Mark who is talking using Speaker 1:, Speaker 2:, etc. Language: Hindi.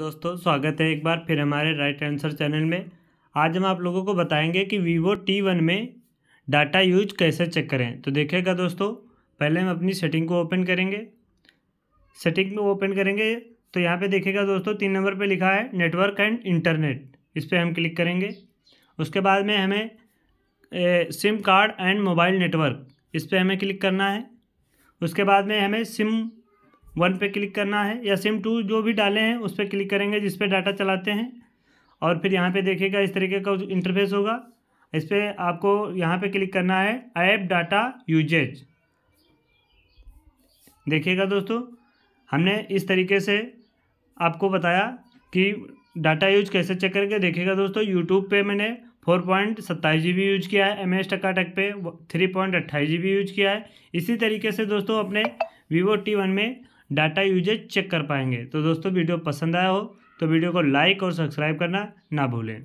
Speaker 1: दोस्तों स्वागत है एक बार फिर हमारे राइट आंसर चैनल में आज हम आप लोगों को बताएंगे कि वीवो टी वन में डाटा यूज कैसे चेक करें तो देखिएगा दोस्तों पहले हम अपनी सेटिंग को ओपन करेंगे सेटिंग में ओपन करेंगे तो यहाँ पे देखिएगा दोस्तों तीन नंबर पे लिखा है नेटवर्क एंड इंटरनेट इस पर हम क्लिक करेंगे उसके बाद में हमें ए, SIM card and mobile network इस पर हमें क्लिक करना है उसके बाद में हमें सिम वन पे क्लिक करना है या सिम टू जो भी डाले हैं उस पर क्लिक करेंगे जिस पर डाटा चलाते हैं और फिर यहाँ पे देखिएगा इस तरीके का इंटरफेस होगा इस पर आपको यहाँ पे क्लिक करना है ऐप डाटा यूजेज देखिएगा दोस्तों हमने इस तरीके से आपको बताया कि डाटा यूज कैसे चेक करके देखिएगा दोस्तों यूट्यूब पे मैंने फोर पॉइंट सत्ताईस जी बी यूज किया है एम एस टका टक पे थ्री पॉइंट अट्ठाईस जी बी यूज किया है इसी तरीके से दोस्तों अपने वीवो टी वन में डाटा यूजेज चेक कर पाएंगे तो दोस्तों वीडियो पसंद आया हो तो वीडियो को लाइक और सब्सक्राइब करना ना भूलें